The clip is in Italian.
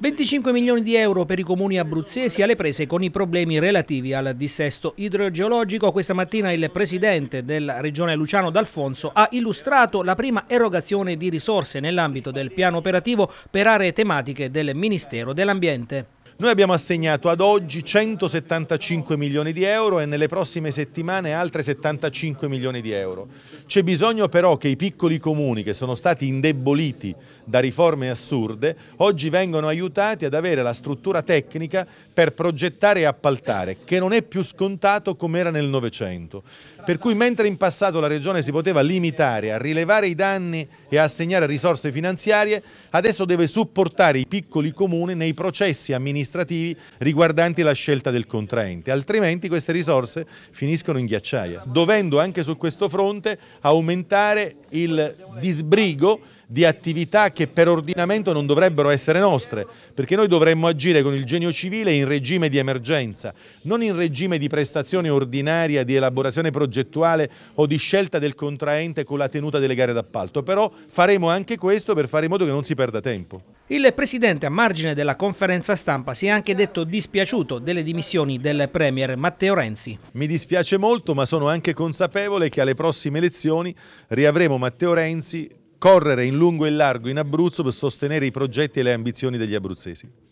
25 milioni di euro per i comuni abruzzesi alle prese con i problemi relativi al dissesto idrogeologico. Questa mattina il presidente della regione Luciano D'Alfonso ha illustrato la prima erogazione di risorse nell'ambito del piano operativo per aree tematiche del Ministero dell'Ambiente. Noi abbiamo assegnato ad oggi 175 milioni di euro e nelle prossime settimane altre 75 milioni di euro. C'è bisogno però che i piccoli comuni che sono stati indeboliti da riforme assurde oggi vengano aiutati ad avere la struttura tecnica per progettare e appaltare, che non è più scontato come era nel Novecento. Per cui mentre in passato la Regione si poteva limitare a rilevare i danni e a assegnare risorse finanziarie, adesso deve supportare i piccoli comuni nei processi amministrativi amministrativi riguardanti la scelta del contraente, altrimenti queste risorse finiscono in ghiacciaia, dovendo anche su questo fronte aumentare il disbrigo di attività che per ordinamento non dovrebbero essere nostre, perché noi dovremmo agire con il genio civile in regime di emergenza, non in regime di prestazione ordinaria, di elaborazione progettuale o di scelta del contraente con la tenuta delle gare d'appalto, però faremo anche questo per fare in modo che non si perda tempo. Il presidente a margine della conferenza stampa si è anche detto dispiaciuto delle dimissioni del premier Matteo Renzi. Mi dispiace molto ma sono anche consapevole che alle prossime elezioni riavremo Matteo Renzi correre in lungo e in largo in Abruzzo per sostenere i progetti e le ambizioni degli abruzzesi.